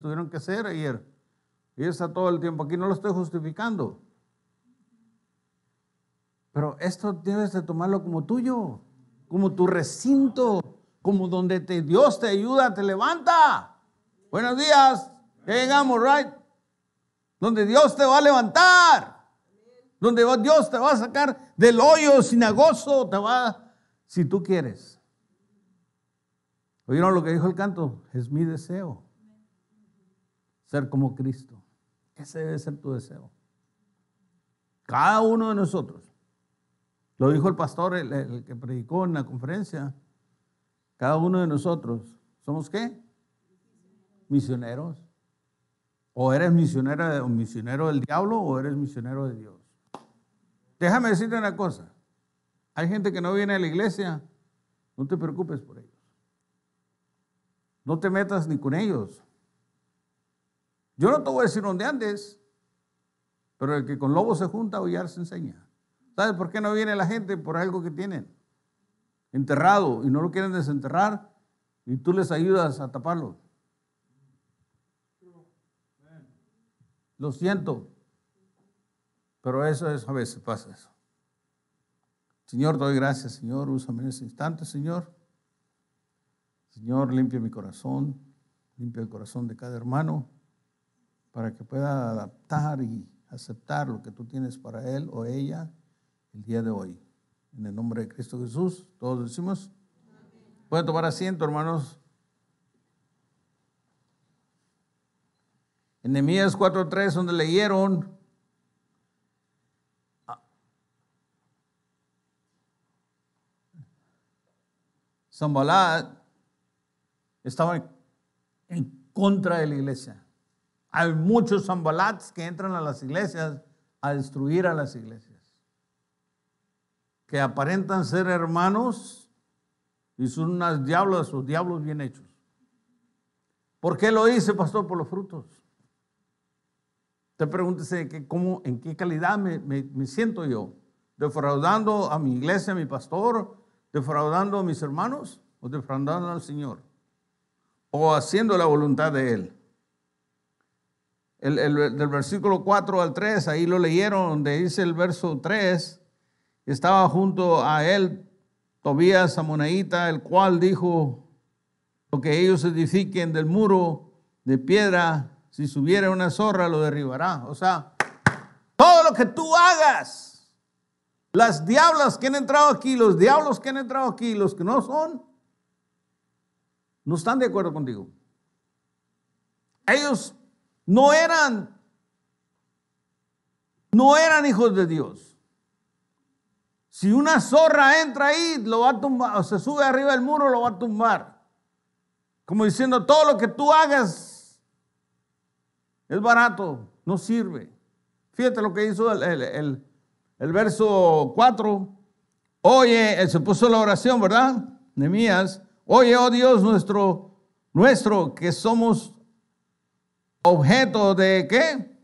tuvieron que hacer ayer. Y está todo el tiempo aquí, no lo estoy justificando. Pero esto tienes de tomarlo como tuyo, como tu recinto, como donde te, Dios te ayuda, te levanta. Buenos días, ya llegamos, right? Donde Dios te va a levantar, donde Dios te va a sacar del hoyo agoso, te va, si tú quieres. ¿Oyeron lo que dijo el canto? Es mi deseo ser como Cristo. Ese debe ser tu deseo. Cada uno de nosotros. Lo dijo el pastor, el, que predicó en la conferencia. Cada uno de nosotros. ¿Somos qué? Misioneros. O eres misionera, o misionero del diablo o eres misionero de Dios. Déjame decirte una cosa. Hay gente que no viene a la iglesia. No te preocupes por ellos. No te metas ni con ellos. Yo no te voy a decir dónde andes, pero el que con lobos se junta, ya se enseña. ¿Sabes por qué no viene la gente? Por algo que tienen enterrado y no lo quieren desenterrar y tú les ayudas a taparlo. Lo siento, pero eso es a veces pasa eso. Señor, doy gracias, Señor, úsame en ese instante, Señor. Señor, limpia mi corazón, limpia el corazón de cada hermano para que pueda adaptar y aceptar lo que tú tienes para él o ella el día de hoy. En el nombre de Cristo Jesús, todos decimos. Pueden tomar asiento, hermanos. En Nehemías 4:3, donde leyeron, Zambalat estaba en contra de la iglesia. Hay muchos zambalats que entran a las iglesias a destruir a las iglesias, que aparentan ser hermanos y son unas diablas sus diablos bien hechos. ¿Por qué lo hice, pastor? Por los frutos. Te pregúntese cómo, en qué calidad me siento yo, defraudando a mi iglesia, a mi pastor, defraudando a mis hermanos o defraudando al Señor o haciendo la voluntad de Él el, del versículo 4 al 3, ahí lo leyeron, donde dice el verso 3, estaba junto a él Tobías Amonaíta, el cual dijo, lo que ellos edifiquen del muro de piedra, si subiera una zorra lo derribará. O sea, todo lo que tú hagas, las diablas que han entrado aquí, los diablos que han entrado aquí, los que no son, no están de acuerdo contigo. Ellos no eran, no eran hijos de Dios. Si una zorra entra ahí, lo va a tumbar, o se sube arriba del muro, lo va a tumbar. Como diciendo, todo lo que tú hagas es barato, no sirve. Fíjate lo que hizo el, verso 4. Oye, eh, se puso la oración, ¿verdad? Nemías. Oye, oh Dios nuestro, nuestro, que somos objeto de qué?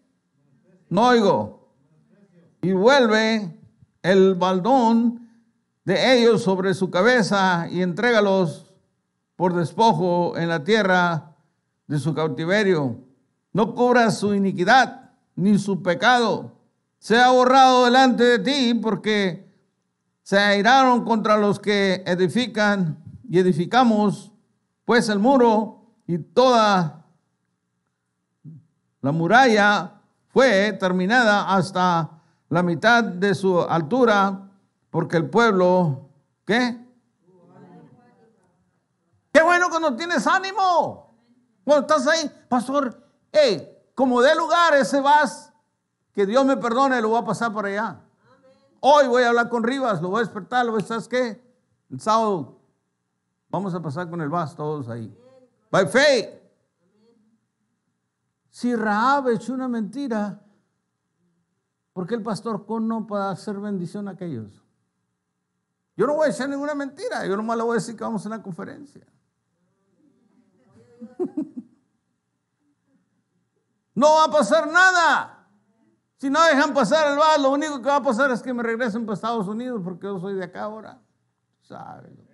No oigo. Y vuelve el baldón de ellos sobre su cabeza y entrégalos por despojo en la tierra de su cautiverio. No cubras su iniquidad ni su pecado. Se ha borrado delante de ti porque se airaron contra los que edifican y edificamos pues el muro y toda la muralla fue terminada hasta la mitad de su altura porque el pueblo, ¿qué? Qué bueno cuando tienes ánimo. Cuando estás ahí, pastor, hey, como dé lugar ese vas, que Dios me perdone, lo voy a pasar por allá. Hoy voy a hablar con Rivas, lo voy a despertar, lo voy a, ¿sabes qué? El sábado vamos a pasar con el vas todos ahí. By faith. Si Raab echó una mentira, ¿por qué el pastor Con no para hacer bendición a aquellos? Yo no voy a echar ninguna mentira, yo nomás le voy a decir que vamos a una conferencia. no va a pasar nada. Si no dejan pasar el bar, lo único que va a pasar es que me regresen para Estados Unidos porque yo soy de acá ahora. Tú sabes, loco.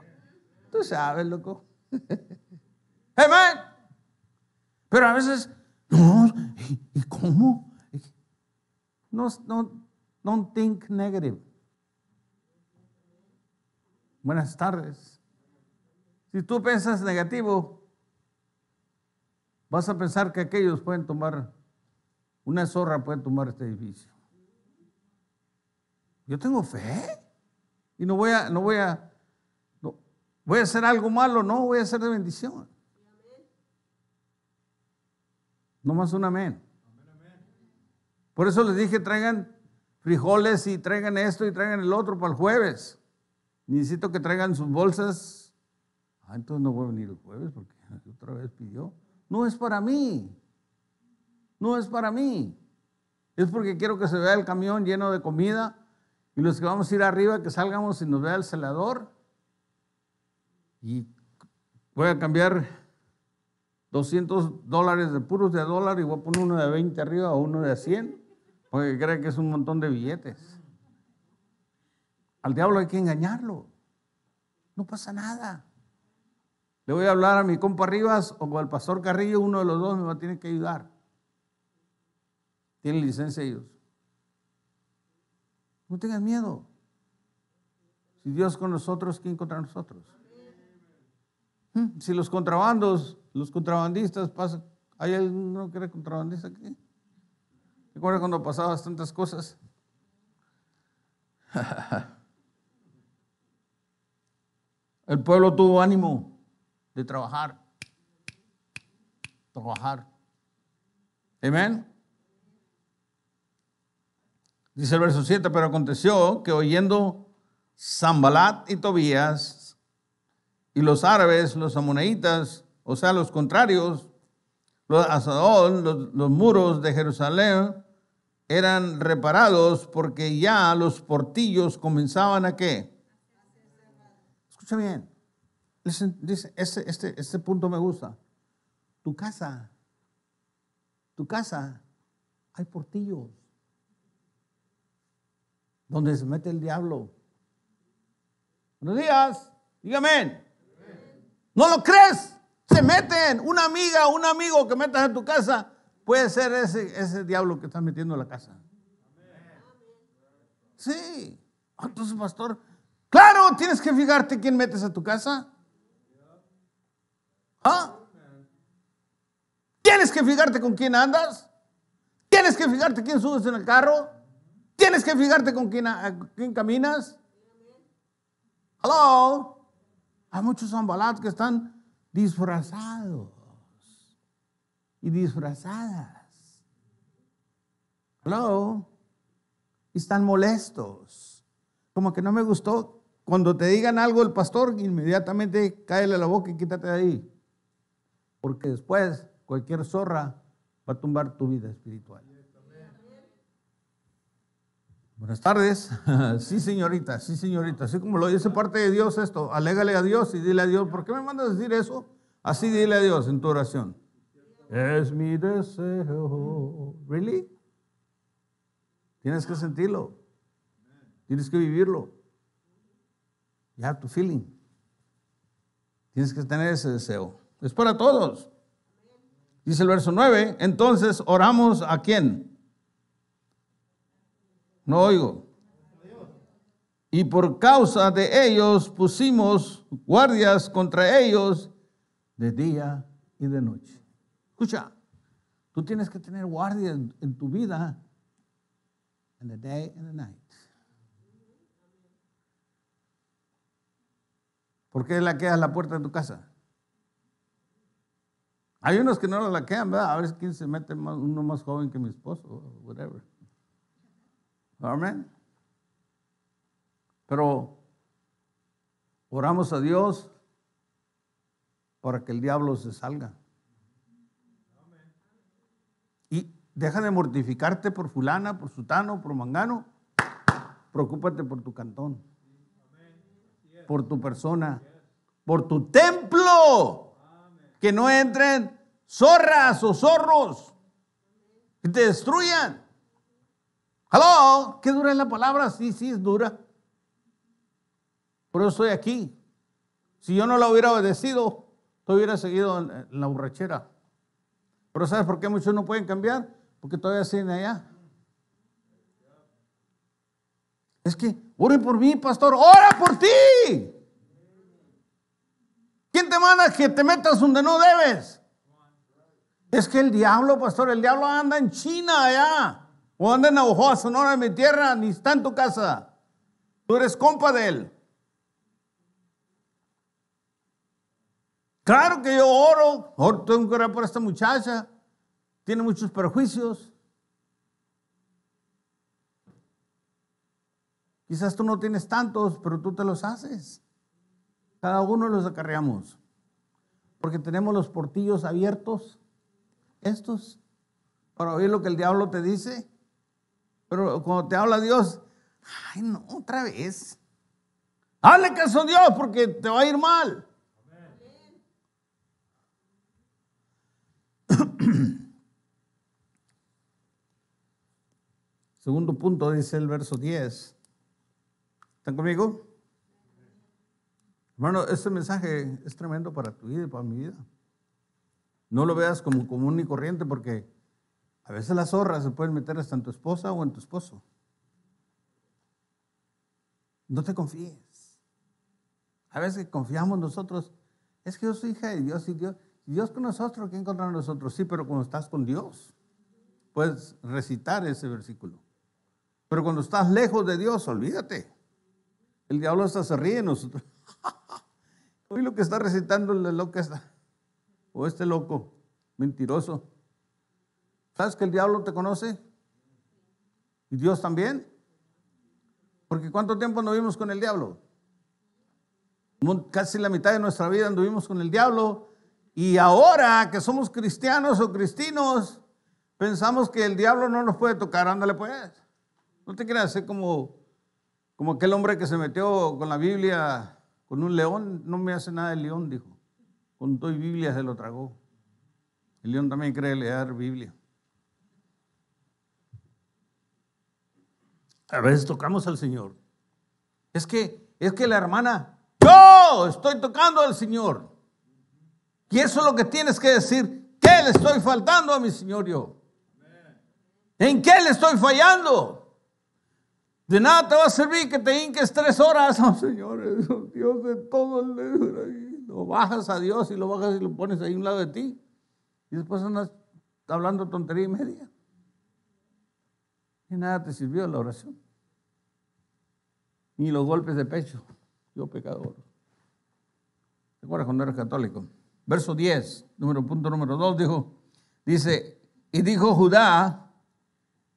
Tú sabes, loco. Amén. Pero a veces no, ¿y cómo? No, no, don't think negative. Buenas tardes. Si tú piensas negativo, vas a pensar que aquellos pueden tomar, una zorra puede tomar este edificio. Yo tengo fe y no voy a, no voy a, voy a hacer algo malo, no, voy a hacer de bendición. No más un amén. Por eso les dije, traigan frijoles y traigan esto y traigan el otro para el jueves. Necesito que traigan sus bolsas. Ah, entonces no voy a venir el jueves porque otra vez pidió. No es para mí. No es para mí. Es porque quiero que se vea el camión lleno de comida y los que vamos a ir arriba, que salgamos y nos vea el celador. Y voy a cambiar 200 dólares de puros de dólar y voy a poner uno de 20 arriba o uno de 100, porque cree que es un montón de billetes. Al diablo hay que engañarlo. No pasa nada. Le voy a hablar a mi compa Rivas o al pastor Carrillo, uno de los dos me va a tener que ayudar. Tienen licencia ellos. No tengan miedo. Si Dios con nosotros, ¿quién contra nosotros? Mm. Si los contrabandos, los contrabandistas pasan, ¿hay no que era contrabandista aquí? ¿Recuerda cuando pasaban tantas cosas? El pueblo tuvo ánimo de trabajar. Trabajar. Amén. Dice el verso 7, pero aconteció que oyendo Zambalat y Tobías y los árabes, los amoneitas, o sea, los contrarios, los Asadón, los, muros de Jerusalén eran reparados porque ya los portillos comenzaban a qué. Escucha bien. Listen, este, este, este punto me gusta. Tu casa, tu casa, hay portillos donde se mete el diablo. Buenos días, dígame. ¿No lo crees? Se meten. Una amiga, un amigo que metas en tu casa puede ser ese, ese diablo que está metiendo en la casa. Sí. Ah, entonces, pastor, claro, tienes que fijarte quién metes a tu casa. ¿Ah? Tienes que fijarte con quién andas. Tienes que fijarte quién subes en el carro. Tienes que fijarte con quién, caminas. Hello. Hay muchos ambalados que están disfrazados y disfrazadas. Y Están molestos. Como que no me gustó. Cuando te digan algo el pastor, inmediatamente cáele la boca y quítate de ahí. Porque después cualquier zorra va a tumbar tu vida espiritual. Buenas tardes. Sí, señorita, sí, señorita. Así como lo dice parte de Dios esto, alégale a Dios y dile a Dios, ¿por qué me mandas a decir eso? Así dile a Dios en tu oración. Es mi deseo. ¿Really? Tienes que sentirlo. Tienes que vivirlo. You have feeling. Tienes que tener ese deseo. Es para todos. Dice el verso 9. Entonces oramos a quién? No oigo. Y por causa de ellos pusimos guardias contra ellos de día y de noche. Escucha, tú tienes que tener guardias en, tu vida, en the day and the night. ¿Por qué laqueas la puerta de tu casa? Hay unos que no la laquean, ¿verdad? A ver quién se mete uno más joven que mi esposo, whatever. Amén. Pero oramos a Dios para que el diablo se salga. Y deja de mortificarte por fulana, por sutano, por mangano. Preocúpate por tu cantón, por tu persona, por tu templo. Que no entren zorras o zorros que te destruyan. Hello, ¿qué dura es la palabra? Sí, sí, es dura. Pero eso estoy aquí. Si yo no la hubiera obedecido, te hubiera seguido en la borrachera. Pero ¿sabes por qué muchos no pueden cambiar? Porque todavía siguen allá. Es que, ore por mí, pastor, ora por ti. ¿Quién te manda que te metas donde no debes? Es que el diablo, pastor, el diablo anda en China allá. O anda en Sonora, mi tierra, ni está en tu casa. Tú eres compa de él. Claro que yo oro, oro tengo que orar por esta muchacha. Tiene muchos perjuicios. Quizás tú no tienes tantos, pero tú te los haces. Cada uno los acarreamos. Porque tenemos los portillos abiertos, estos, para oír lo que el diablo te dice. Pero cuando te habla Dios, ay, no, otra vez. Hazle caso a Dios porque te va a ir mal. Segundo punto dice el verso 10. ¿Están conmigo? Hermano, este mensaje es tremendo para tu vida y para mi vida. No lo veas como común y corriente porque a veces las zorras se pueden meter hasta en tu esposa o en tu esposo. No te confíes. A veces confiamos nosotros. Es que yo soy hija de Dios y Dios, Dios con nosotros, ¿quién contra nosotros? Sí, pero cuando estás con Dios, puedes recitar ese versículo. Pero cuando estás lejos de Dios, olvídate. El diablo hasta se ríe de nosotros. Oye lo que está recitando la loca está. O este loco, mentiroso. ¿Sabes que el diablo te conoce? ¿Y Dios también? Porque ¿cuánto tiempo anduvimos con el diablo? Casi la mitad de nuestra vida anduvimos con el diablo. Y ahora que somos cristianos o cristinos, pensamos que el diablo no nos puede tocar. Ándale pues. No te quieras hacer como, como aquel hombre que se metió con la Biblia, con un león. No me hace nada el león, dijo. Con dos Biblia se lo tragó. El león también cree leer Biblia. A veces tocamos al Señor. Es que, es que la hermana, yo estoy tocando al Señor. Y eso es lo que tienes que decir. ¿Qué le estoy faltando a mi Señor yo? ¿En qué le estoy fallando? De nada te va a servir que te hinques tres horas. Oh, Señor, Dios de todo el Lo bajas a Dios y lo bajas y lo pones ahí a un lado de ti. Y después andas hablando tontería y media. Y nada te sirvió la oración ni los golpes de pecho. Yo pecador. acuerdas cuando eres católico. Verso 10, número, punto número 2, dijo, dice, y dijo Judá,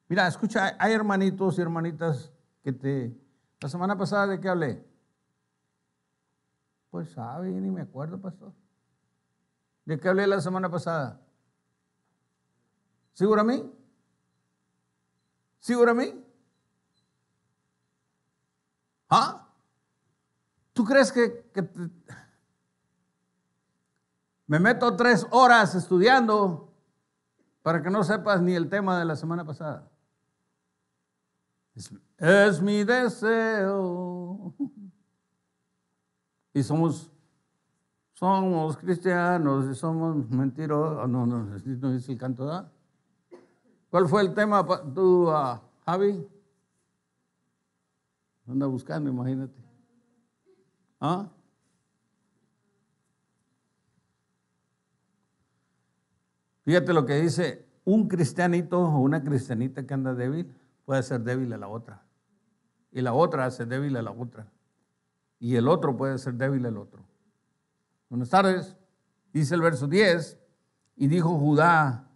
mira, escucha, hay hermanitos y hermanitas que te... La semana pasada de qué hablé? Pues sabe, ni me acuerdo, pastor. ¿De qué hablé la semana pasada? ¿Seguro a mí? ¿Seguro a mí? ¿Tú crees que, me meto tres horas estudiando para que no sepas ni el tema de la semana pasada? Es, mi deseo. Y somos, somos cristianos y somos mentirosos. Ah, no, no, no es el canto, da. ¿Cuál fue el tema tú, ah, Javi? Anda buscando, imagínate. ¿Ah? Fíjate lo que dice un cristianito o una cristianita que anda débil puede ser débil a la otra. Y la otra hace débil a la otra. Y el otro puede ser débil al otro. Buenas tardes. Dice el verso 10, y dijo Judá,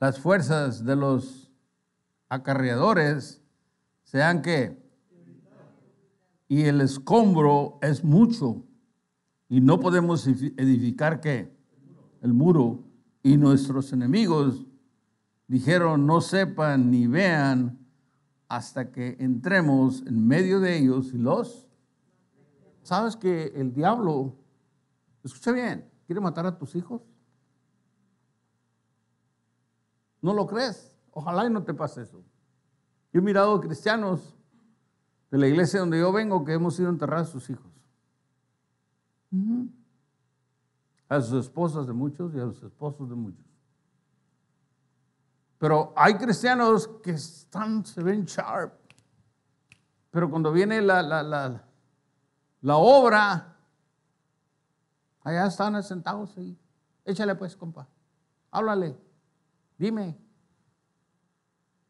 las fuerzas de los acarreadores sean que y el escombro es mucho y no podemos edificar qué? El muro. Y nuestros enemigos dijeron, no sepan ni vean hasta que entremos en medio de ellos y los... ¿Sabes que el diablo, escucha bien, quiere matar a tus hijos? ¿No lo crees? Ojalá y no te pase eso. Yo he mirado cristianos de la iglesia donde yo vengo que hemos sido enterrados sus hijos. A sus esposas de muchos y a los esposos de muchos. Pero hay cristianos que están, se ven sharp. Pero cuando viene la, la obra, allá están asentados ahí. Échale pues, compa. Háblale. Dime.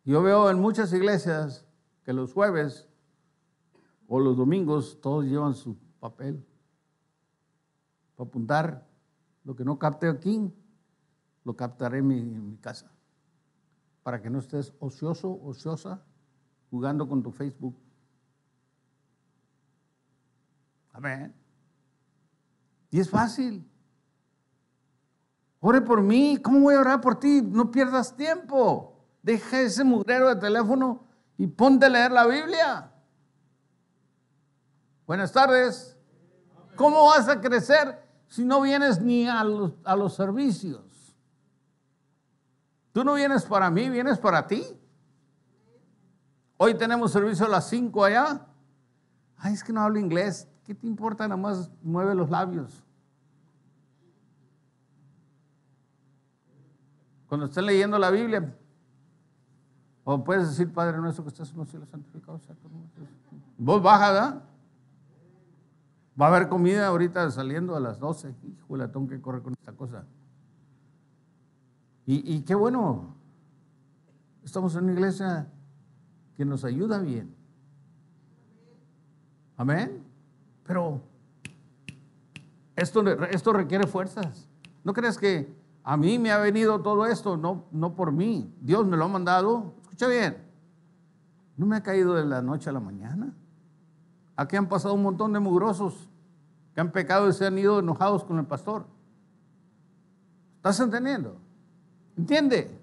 Yo veo en muchas iglesias que los jueves o los domingos todos llevan su papel para apuntar. Lo que no capte aquí, lo captaré en mi, casa. Para que no estés ocioso, ociosa, jugando con tu Facebook. Amén. Y es fácil. Ore por mí. ¿Cómo voy a orar por ti? No pierdas tiempo. Deja ese mugrero de teléfono y ponte a leer la Biblia. Buenas tardes. ¿Cómo vas a crecer si no vienes ni a los, a los servicios? Tú no vienes para mí, vienes para ti. Hoy tenemos servicio a las 5 allá. Ay, es que no hablo inglés. ¿Qué te importa? Nada más mueve los labios. Cuando estén leyendo la Biblia, o puedes decir, Padre nuestro que estás en los cielos santificados, sea Vos Voz baja, Va a haber comida ahorita saliendo a las 12. Híjole, tengo que corre con esta cosa. Y, y qué bueno. Estamos en una iglesia que nos ayuda bien. Amén. Pero esto, esto requiere fuerzas. ¿No crees que a mí me ha venido todo esto? No, no por mí. Dios me lo ha mandado. Escucha bien. No me ha caído de la noche a la mañana. Aquí han pasado un montón de mugrosos que han pecado y se han ido enojados con el pastor. ¿Estás entendiendo? ¿Entiende?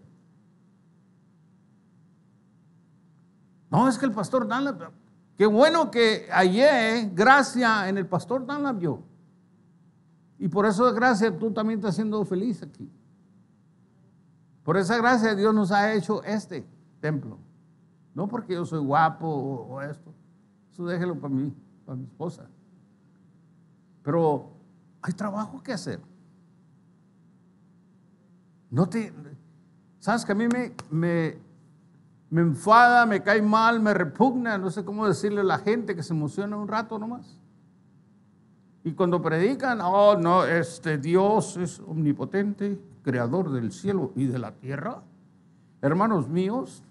No, es que el pastor Dunlap, qué bueno que ayer gracia en el pastor Dunlap yo. Y por eso gracia tú también estás siendo feliz aquí. Por esa gracia Dios nos ha hecho este templo. No porque yo soy guapo o esto déjelo para mí, para mi esposa. Pero hay trabajo que hacer. No te. ¿Sabes que a mí me, me, me enfada, me cae mal, me repugna? No sé cómo decirle a la gente que se emociona un rato nomás. Y cuando predican, oh no, este Dios es omnipotente, creador del cielo y de la tierra. Hermanos míos,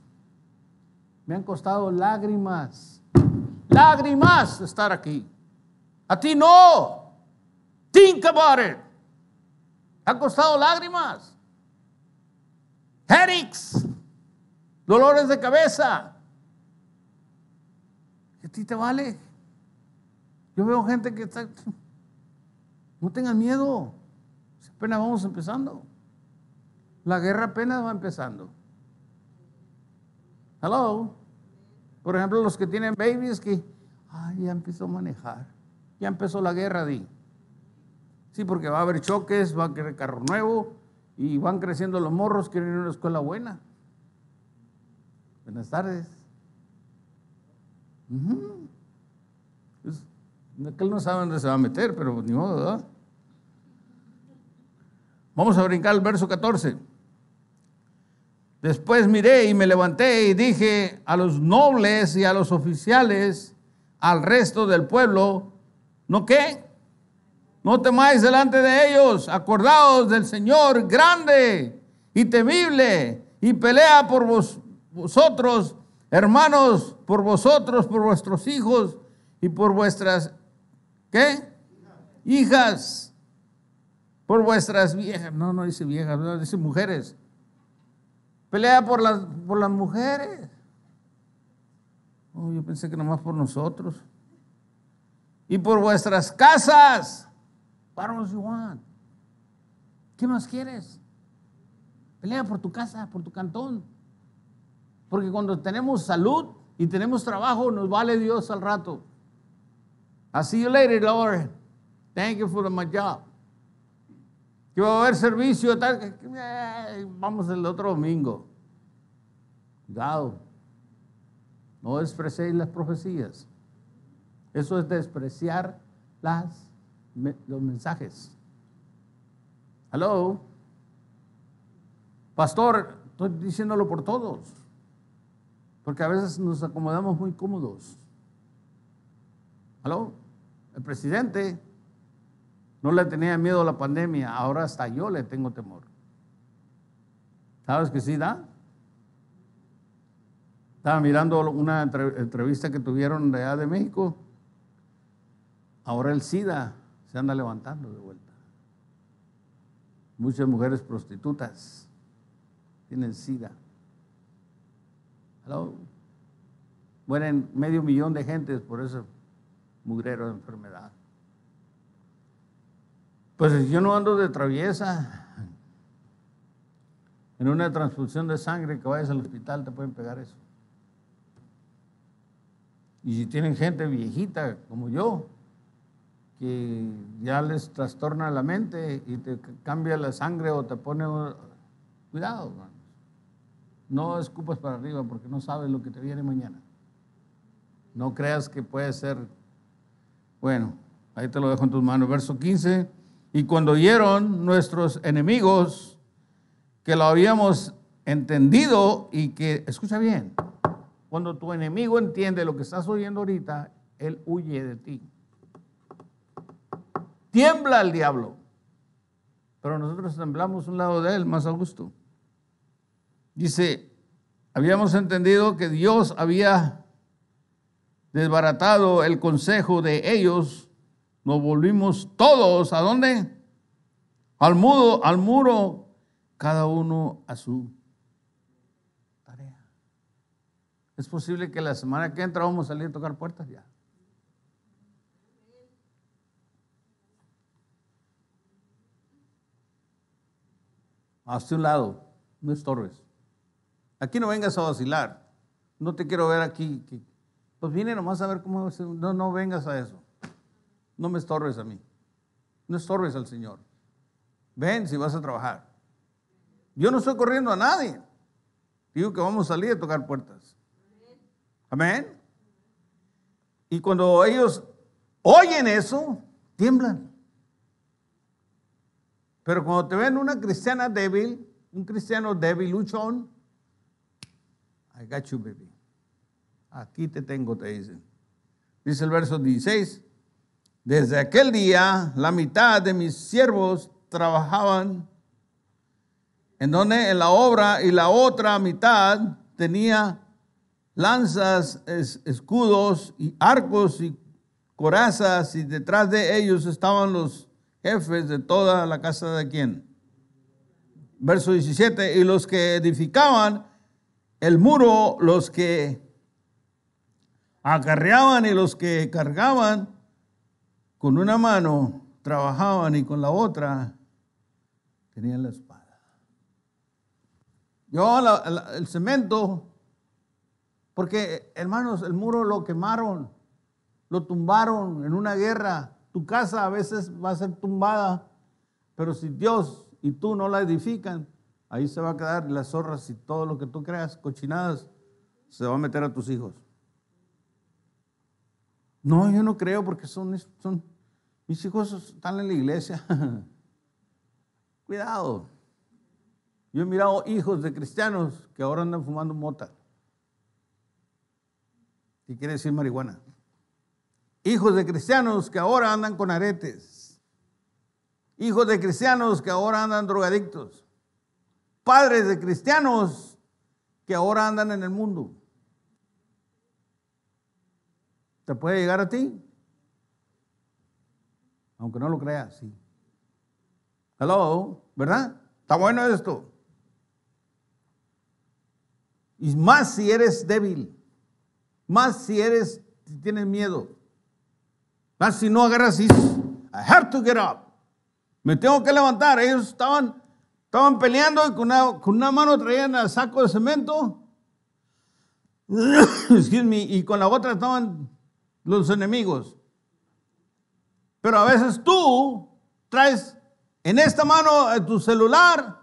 me han costado lágrimas lágrimas estar aquí. A ti no. Think about it. Ha costado lágrimas, headaches, dolores de cabeza. ¿A ti te vale? Yo veo gente que está. No tengan miedo. Apenas vamos empezando. La guerra apenas va empezando. Hello. Por ejemplo, los que tienen babies que ya empezó a manejar, ya empezó la guerra, di. Sí, porque va a haber choques, va a querer carro nuevo y van creciendo los morros, quieren ir a una escuela buena. Buenas tardes. Uh no sabe dónde se va a meter, pero ni modo, ¿verdad? Vamos a brincar al verso 14. Después miré y me levanté y dije a los nobles y a los oficiales, al resto del pueblo, ¿no qué? No temáis delante de ellos, acordaos del Señor grande y temible y pelea por vosotros, hermanos, por vosotros, por vuestros hijos y por vuestras, ¿qué? Hijas, por vuestras viejas, no, no dice viejas, dice mujeres Pelea por las, por las mujeres. Oh, yo pensé que nomás por nosotros. Y por vuestras casas. What else you want? ¿Qué más quieres? Pelea por tu casa, por tu cantón. Porque cuando tenemos salud y tenemos trabajo, nos vale Dios al rato. I'll see you later, Lord. Thank you for my job que va a haber servicio, tal, eh, vamos el otro domingo. Cuidado, no despreciéis las profecías. Eso es despreciar las, los mensajes. aló Pastor, estoy diciéndolo por todos. Porque a veces nos acomodamos muy cómodos. ¿Aló? El presidente, no le tenía miedo a la pandemia, ahora hasta yo le tengo temor. ¿Sabes que SIDA, Estaba mirando una entrevista que tuvieron de allá de México. Ahora el SIDA se anda levantando de vuelta. Muchas mujeres prostitutas tienen SIDA. Mueren medio millón de gentes por esa mugrero de enfermedad. Pues yo no ando de traviesa. En una transfusión de sangre que vayas al hospital te pueden pegar eso. Y si tienen gente viejita como yo, que ya les trastorna la mente y te cambia la sangre o te pone... Cuidado, No escupas para arriba porque no sabes lo que te viene mañana. No creas que puede ser... Bueno, ahí te lo dejo en tus manos. Verso 15. Y cuando oyeron nuestros enemigos que lo habíamos entendido y que, escucha bien, cuando tu enemigo entiende lo que estás oyendo ahorita, él huye de ti. Tiembla el diablo, pero nosotros temblamos un lado de él más a gusto. Dice, habíamos entendido que Dios había desbaratado el consejo de ellos nos volvimos todos, ¿a dónde? Al mudo, al muro, cada uno a su tarea. Es posible que la semana que entra vamos a salir a tocar puertas ya. Hacia un lado, no estorbes. Aquí no vengas a vacilar. No te quiero ver aquí. Pues vine nomás a ver cómo. No, no vengas a eso. No me estorbes a mí. No estorbes al Señor. Ven si vas a trabajar. Yo no estoy corriendo a nadie. Digo que vamos a salir a tocar puertas. Amén. Y cuando ellos oyen eso, tiemblan. Pero cuando te ven una cristiana débil, un cristiano débil, luchón, I got you, baby. Aquí te tengo, te dicen. Dice el verso 16, desde aquel día, la mitad de mis siervos trabajaban en donde en la obra y la otra mitad tenía lanzas, escudos y arcos y corazas y detrás de ellos estaban los jefes de toda la casa de quien. Verso 17, y los que edificaban el muro, los que acarreaban y los que cargaban con una mano trabajaban y con la otra tenían la espada. Yo el cemento, porque hermanos, el muro lo quemaron, lo tumbaron en una guerra. Tu casa a veces va a ser tumbada, pero si Dios y tú no la edifican, ahí se va a quedar las zorras y todo lo que tú creas, cochinadas, se va a meter a tus hijos. No, yo no creo porque son, mis hijos están en la iglesia. Cuidado. Yo he mirado hijos de cristianos que ahora andan fumando mota. ¿Qué quiere decir marihuana? Hijos de cristianos que ahora andan con aretes. Hijos de cristianos que ahora andan drogadictos. Padres de cristianos que ahora andan en el mundo. ¿Te puede llegar a ti? Aunque no lo creas, sí. Hello, ¿verdad? Está bueno esto. Y más si eres débil, más si eres, si tienes miedo, más si no agarras I have to get up. Me tengo que levantar. Ellos estaban, estaban peleando y con una, mano traían el saco de cemento. y con la otra estaban los enemigos. Pero a veces tú traes en esta mano eh, tu celular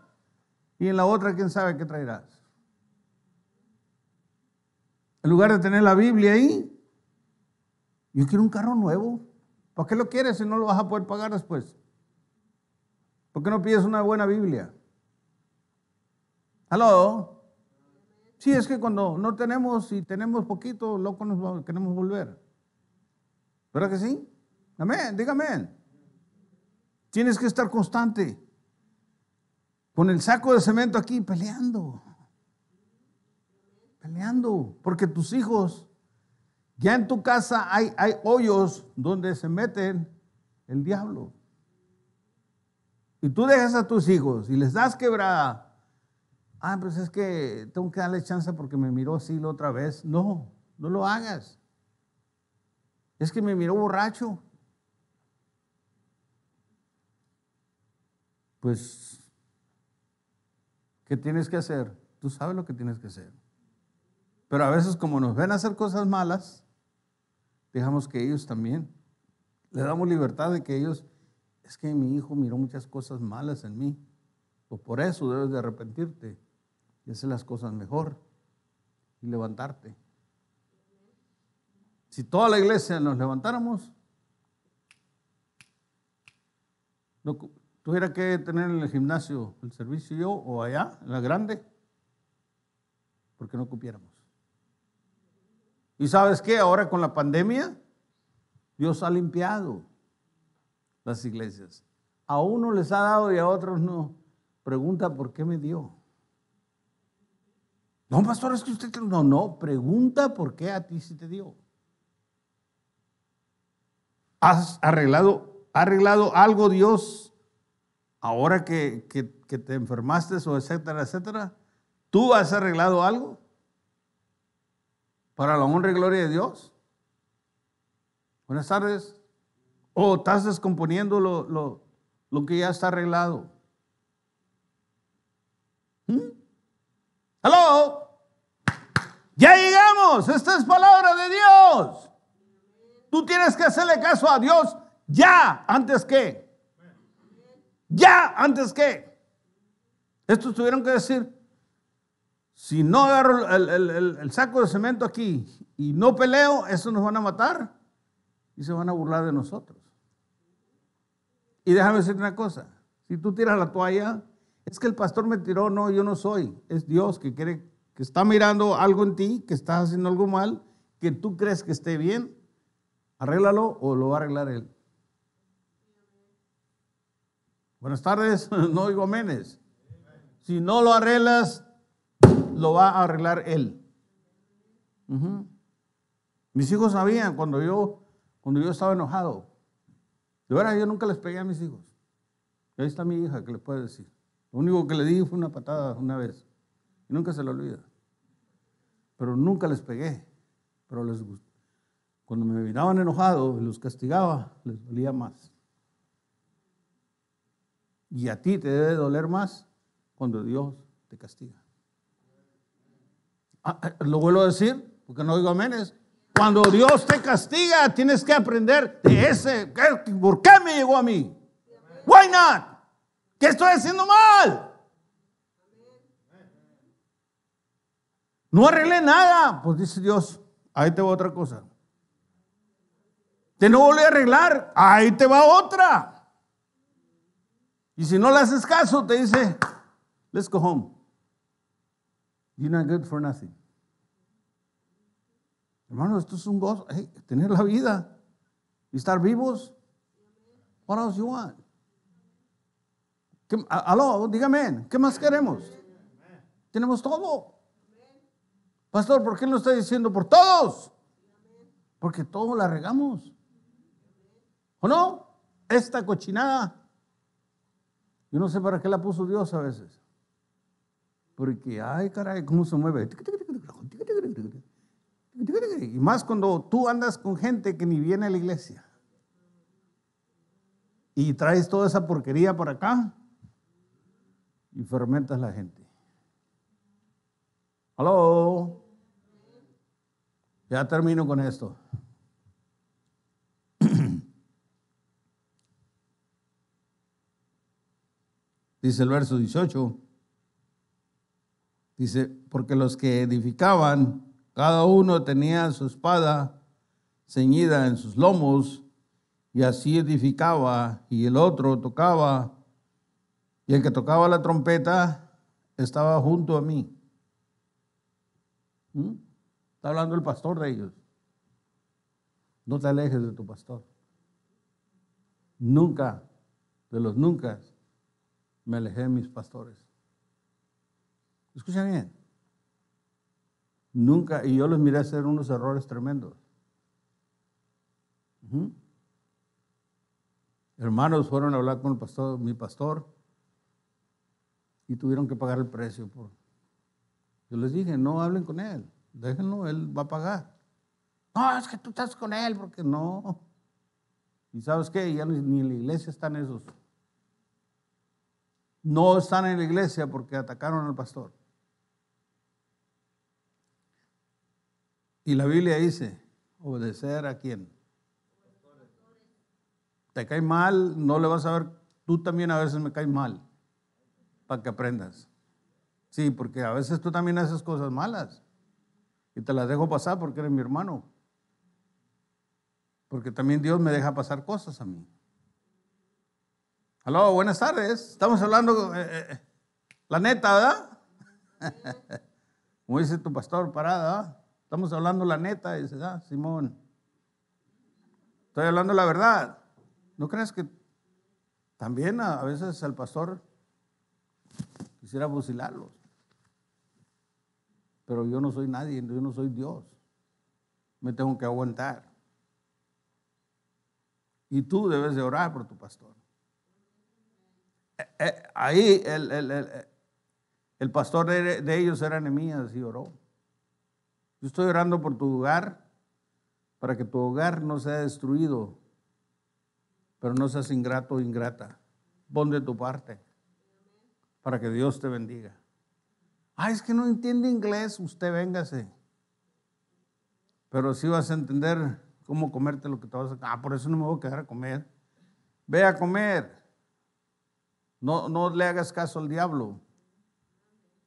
y en la otra quién sabe qué traerás. En lugar de tener la Biblia ahí, yo quiero un carro nuevo. ¿por qué lo quieres si no lo vas a poder pagar después? ¿Por qué no pides una buena Biblia? ¿Aló? Sí, es que cuando no tenemos y tenemos poquito, loco nos queremos volver. ¿Verdad que sí? Amén, dígame. Tienes que estar constante. Con el saco de cemento aquí, peleando. Peleando. Porque tus hijos, ya en tu casa hay, hay hoyos donde se mete el diablo. Y tú dejas a tus hijos y les das quebrada. Ah, pues es que tengo que darle chance porque me miró así la otra vez. No, no lo hagas. Es que me miró borracho. Pues, ¿qué tienes que hacer? Tú sabes lo que tienes que hacer. Pero a veces como nos ven hacer cosas malas, dejamos que ellos también. Le damos libertad de que ellos, es que mi hijo miró muchas cosas malas en mí. Pues por eso debes de arrepentirte y hacer las cosas mejor y levantarte. Si toda la iglesia nos levantáramos, no, tuviera que tener en el gimnasio el servicio yo o allá, en la grande, porque no cupiéramos. Y sabes qué, ahora con la pandemia, Dios ha limpiado las iglesias. A uno les ha dado y a otros no. Pregunta, ¿por qué me dio? No, pastor, es que usted... No, no, pregunta por qué a ti sí te dio. ¿Has arreglado, arreglado algo Dios ahora que, te enfermaste o etcétera, etcétera? ¿Tú has arreglado algo para la honra y gloria de Dios? Buenas tardes. ¿O estás descomponiendo lo, que ya está arreglado? ¿Mm? ¡Ya llegamos! ¡Esta es palabra de Dios! Tú tienes que hacerle caso a Dios ya antes que. Ya antes que. Estos tuvieron que decir, si no agarro el, saco de cemento aquí y no peleo, eso nos van a matar y se van a burlar de nosotros. Y déjame decirte una cosa, si tú tiras la toalla, es que el pastor me tiró, no, yo no soy, es Dios que quiere, que está mirando algo en ti, que estás haciendo algo mal, que tú crees que esté bien ¿Arréglalo o lo va a arreglar él? Buenas tardes, no digo menes. Si no lo arreglas, lo va a arreglar él. Mis hijos sabían cuando yo, cuando yo estaba enojado. De verdad, yo nunca les pegué a mis hijos. ahí está mi hija que le puede decir. Lo único que le di fue una patada una vez. Y nunca se lo olvida. Pero nunca les pegué. Pero les, gustó. Cuando me miraban enojados, los castigaba, les dolía más. Y a ti te debe doler más cuando Dios te castiga. Ah, eh, lo vuelvo a decir, porque no digo aménes Cuando Dios te castiga, tienes que aprender de ese. ¿Por qué me llegó a mí? Why not? ¿Qué estoy haciendo mal? No arreglé nada. Pues dice Dios, ahí te va otra cosa no volví a arreglar, ahí te va otra. Y si no le haces caso, te dice, let's go home. You're not good for nothing. Hermano, esto es un gozo. tener la vida y estar vivos. What else you want? aló, dígame, ¿qué más queremos? Tenemos todo. Pastor, ¿por qué lo está diciendo por todos? Porque todos la regamos no? Esta cochinada. Yo no sé para qué la puso Dios a veces. Porque, ay, caray, cómo se mueve. Y más cuando tú andas con gente que ni viene a la iglesia. Y traes toda esa porquería para acá y fermentas la gente. Aló. Ya termino con esto. dice el verso 18. Dice, porque los que edificaban, cada uno tenía su espada ceñida en sus lomos, y así edificaba, y el otro tocaba, y el que tocaba la trompeta estaba junto a mí. ¿Mm? Está hablando el pastor de ellos. No te alejes de tu pastor. Nunca, de los nunca me alejé de mis pastores. Escucha bien. Nunca, y yo les miré hacer unos errores tremendos. Hermanos fueron a hablar con el pastor, mi pastor y tuvieron que pagar el precio. Por... Yo les dije, no hablen con él, déjenlo, él va a pagar. No, es que tú estás con él, porque no. Y sabes qué, ya ni, la iglesia están esos no están en la iglesia porque atacaron al pastor. Y la Biblia dice, obedecer a quién. Te cae mal, no le vas a ver, tú también a veces me caes mal, para que aprendas. Sí, porque a veces tú también haces cosas malas y te las dejo pasar porque eres mi hermano. Porque también Dios me deja pasar cosas a mí. Aló, buenas tardes. Estamos hablando, eh, eh, eh, la neta, ¿verdad? Como dice tu pastor, parada, Estamos hablando la neta, dice, ah, Simón. Estoy hablando la verdad. ¿No crees que también a, veces el pastor quisiera fusilarlos? Pero yo no soy nadie, yo no soy Dios. Me tengo que aguantar. Y tú debes de orar por tu pastor. Eh, ahí el, pastor de, ellos era enemigo y oró. Yo estoy orando por tu hogar, para que tu hogar no sea destruido, pero no seas ingrato o ingrata. Pon de tu parte, para que Dios te bendiga. Ah, es que no entiende inglés, usted véngase. Pero si vas a entender cómo comerte lo que te vas a... Ah, por eso no me voy a quedar a comer. Ve a comer. No, le hagas caso al diablo.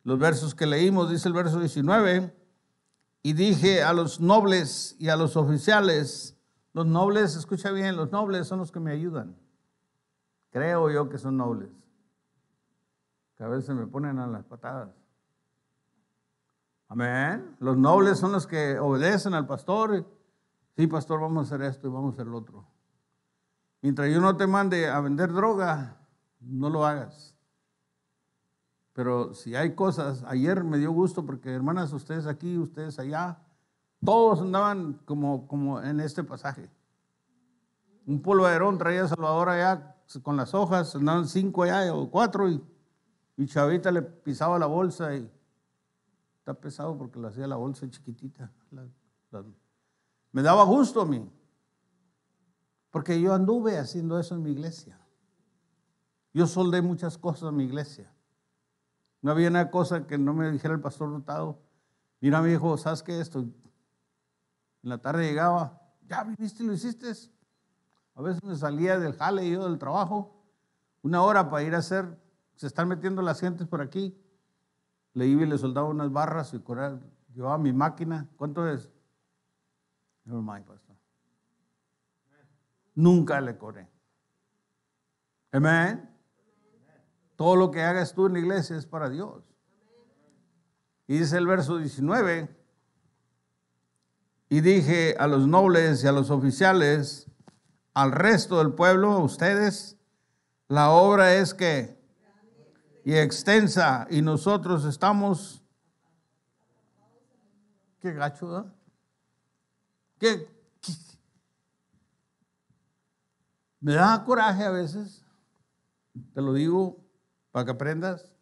Los versos que leímos, dice el verso 19, y dije a los nobles y a los oficiales, los nobles, escucha bien, los nobles son los que me ayudan. Creo yo que son nobles. Que a veces me ponen a las patadas. Amén. Los nobles son los que obedecen al pastor. Sí, pastor, vamos a hacer esto y vamos a hacer lo otro. Mientras yo no te mande a vender droga, no lo hagas. Pero si hay cosas, ayer me dio gusto porque hermanas, ustedes aquí, ustedes allá, todos andaban como, como en este pasaje. Un polvaderón traía Salvador allá con las hojas, andaban cinco allá o cuatro y, Chavita le pisaba la bolsa y está pesado porque le hacía la bolsa chiquitita. me daba gusto a mí, porque yo anduve haciendo eso en mi iglesia. Yo soldé muchas cosas en mi iglesia. No había una cosa que no me dijera el pastor notado Mira, mi hijo, ¿sabes qué? Esto. En la tarde llegaba, ya viniste y lo hiciste. A veces me salía del jale y yo del trabajo, una hora para ir a hacer. Se están metiendo las gentes por aquí. Le iba y le soldaba unas barras y coral llevaba mi máquina. ¿Cuánto es? Never mind, pastor. Nunca le corré. Amén. Todo lo que hagas tú en la iglesia es para Dios. Y dice el verso 19, y dije a los nobles y a los oficiales, al resto del pueblo, a ustedes, la obra es que y extensa y nosotros estamos qué gacho, qué? me da coraje a veces, te lo digo, para que aprendas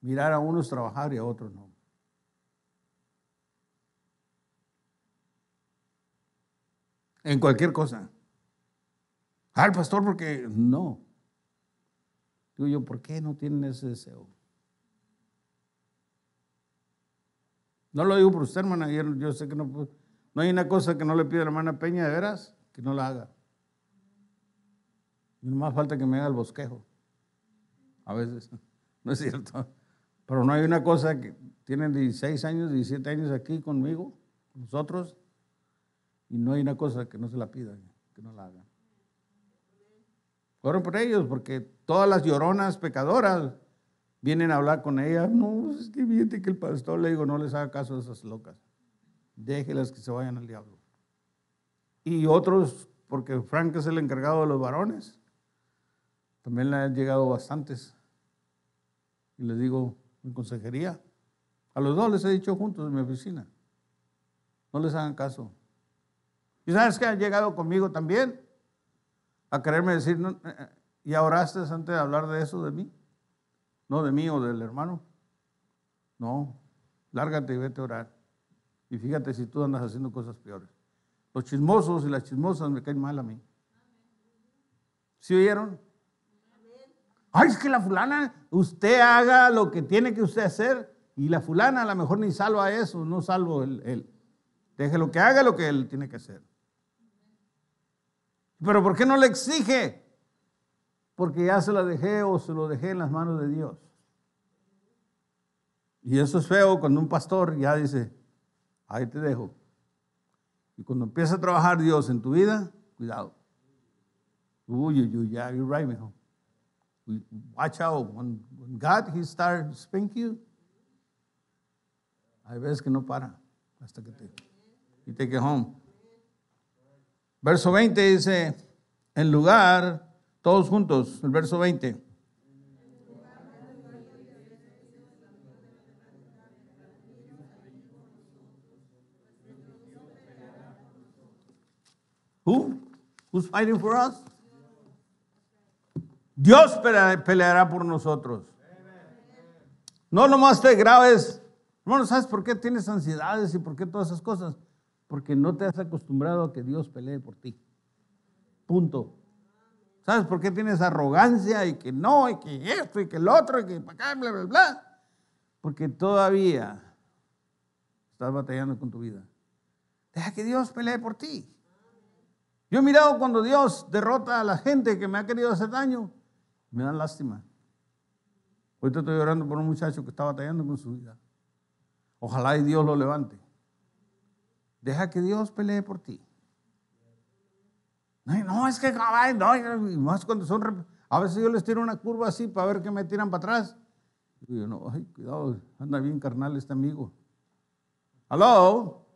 mirar a unos trabajar y a otros no. En cualquier cosa. Al ah, pastor, porque no. Digo yo, ¿por qué no tienen ese deseo? No lo digo por usted, hermana. Yo, sé que no, no hay una cosa que no le pida la hermana Peña de veras que no la haga. No más falta que me haga el bosquejo a veces, ¿no es cierto? Pero no hay una cosa que tienen 16 años, 17 años aquí conmigo, nosotros, y no hay una cosa que no se la pidan, que no la hagan. Fueron por ellos, porque todas las lloronas pecadoras vienen a hablar con ellas. No, es que que el pastor le digo, no les haga caso a esas locas. Déjelas que se vayan al diablo. Y otros, porque Frank es el encargado de los varones, también le han llegado bastantes y les digo, en consejería. A los dos les he dicho juntos en mi oficina. No les hagan caso. Y sabes que han llegado conmigo también a quererme decir, eh, eh, y ¿ya oraste antes de hablar de eso de mí? No de mí o del hermano. No, lárgate y vete a orar. Y fíjate si tú andas haciendo cosas peores. Los chismosos y las chismosas me caen mal a mí. ¿Sí oyeron? Ay, es que la fulana, usted haga lo que tiene que usted hacer. Y la fulana a lo mejor ni salva eso, no salvo él. él. Deje lo que haga lo que él tiene que hacer. Pero ¿por qué no le exige? Porque ya se la dejé o se lo dejé en las manos de Dios. Y eso es feo cuando un pastor ya dice, ahí te dejo. Y cuando empieza a trabajar Dios en tu vida, cuidado. Uy, uy, uy, ya, you're right, mijo. watch out. When, when God, He started spank you, I veces que no para hasta que te, you take it home. Verso 20 dice, en lugar, todos juntos, el verso 20. Who? Who's fighting for us? Dios peleará por nosotros. No más te graves. Hermano, ¿sabes por qué tienes ansiedades y por qué todas esas cosas? Porque no te has acostumbrado a que Dios pelee por ti. Punto. ¿Sabes por qué tienes arrogancia y que no, y que esto, y que el otro, y que para acá, bla, bla, bla? Porque todavía estás batallando con tu vida. Deja que Dios pelee por ti. Yo he mirado cuando Dios derrota a la gente que me ha querido hacer daño. Me dan lástima. Ahorita estoy orando por un muchacho que está batallando con su vida. Ojalá y Dios lo levante. Deja que Dios pelee por ti. No, es que no, más cuando son. A veces yo les tiro una curva así para ver que me tiran para atrás. no, ay, cuidado, anda bien carnal este amigo. ¿Aló?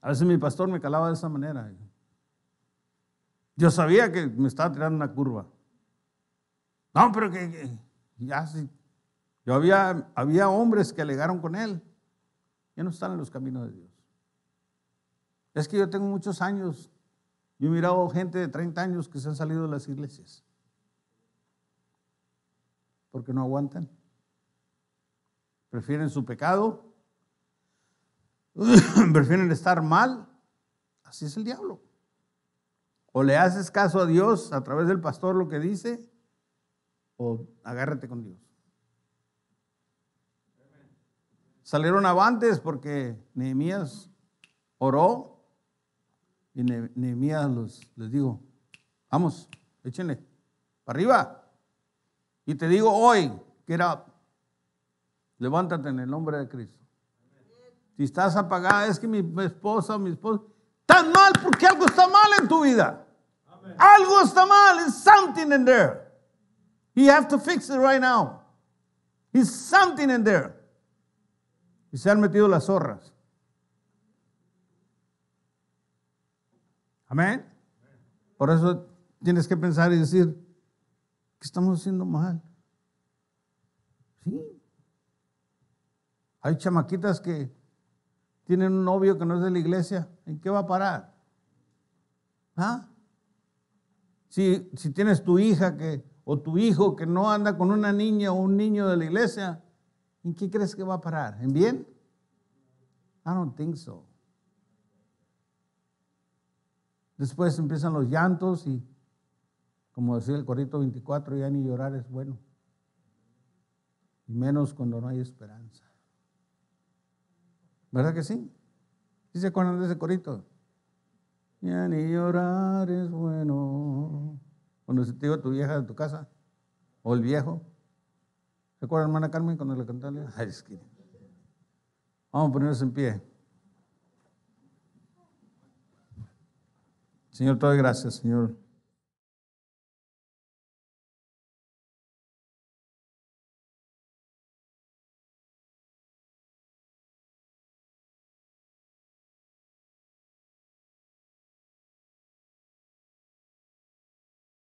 A veces mi pastor me calaba de esa manera. Yo sabía que me estaba tirando una curva. No, pero que, ya sí. Yo había, había hombres que alegaron con él. Ya no están en los caminos de Dios. Es que yo tengo muchos años. Yo he mirado gente de 30 años que se han salido de las iglesias. Porque no aguantan. Prefieren su pecado. Prefieren estar mal. Así es el diablo. O le haces caso a Dios a través del pastor lo que dice agárrate con Dios. Salieron avantes porque Nehemías oró y Nehemías les dijo, vamos, échenle, para arriba. Y te digo hoy, que era, levántate en el nombre de Cristo. Si estás apagada, es que mi esposa mi esposa, tan mal porque algo está mal en tu vida. Algo está mal, something in there. He has to fix it right now. He's something in there. Y se han metido las zorras. Amén. Por eso tienes que pensar y decir, ¿qué estamos haciendo mal? Sí. Hay chamaquitas que tienen un novio que no es de la iglesia. ¿En qué va a parar? ¿Ah? si tienes tu hija que o tu hijo que no anda con una niña o un niño de la iglesia, ¿en qué crees que va a parar? ¿En bien? I don't think so. Después empiezan los llantos y, como decía el corito 24, ya ni llorar es bueno. Y menos cuando no hay esperanza. ¿Verdad que sí? ¿Sí se acuerdan de ese corito? Ya ni llorar es bueno. Cuando se te iba tu vieja de tu casa o el viejo. ¿Se hermana Carmen, cuando le cantaba? Ay, es que... Vamos a ponernos en pie. Señor, todo gracias, Señor.